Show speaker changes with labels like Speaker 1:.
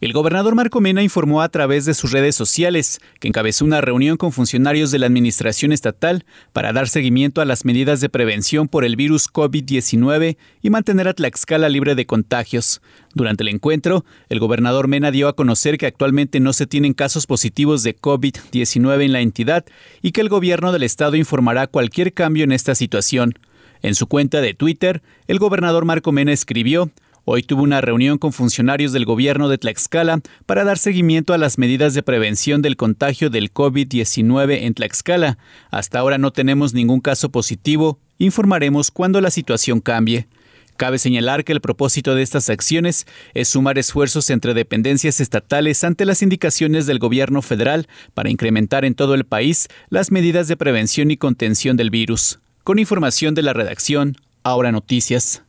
Speaker 1: El gobernador Marco Mena informó a través de sus redes sociales que encabezó una reunión con funcionarios de la Administración Estatal para dar seguimiento a las medidas de prevención por el virus COVID-19 y mantener a Tlaxcala libre de contagios. Durante el encuentro, el gobernador Mena dio a conocer que actualmente no se tienen casos positivos de COVID-19 en la entidad y que el gobierno del estado informará cualquier cambio en esta situación. En su cuenta de Twitter, el gobernador Marco Mena escribió, Hoy tuvo una reunión con funcionarios del gobierno de Tlaxcala para dar seguimiento a las medidas de prevención del contagio del COVID-19 en Tlaxcala. Hasta ahora no tenemos ningún caso positivo. Informaremos cuando la situación cambie. Cabe señalar que el propósito de estas acciones es sumar esfuerzos entre dependencias estatales ante las indicaciones del gobierno federal para incrementar en todo el país las medidas de prevención y contención del virus. Con información de la redacción, ahora noticias.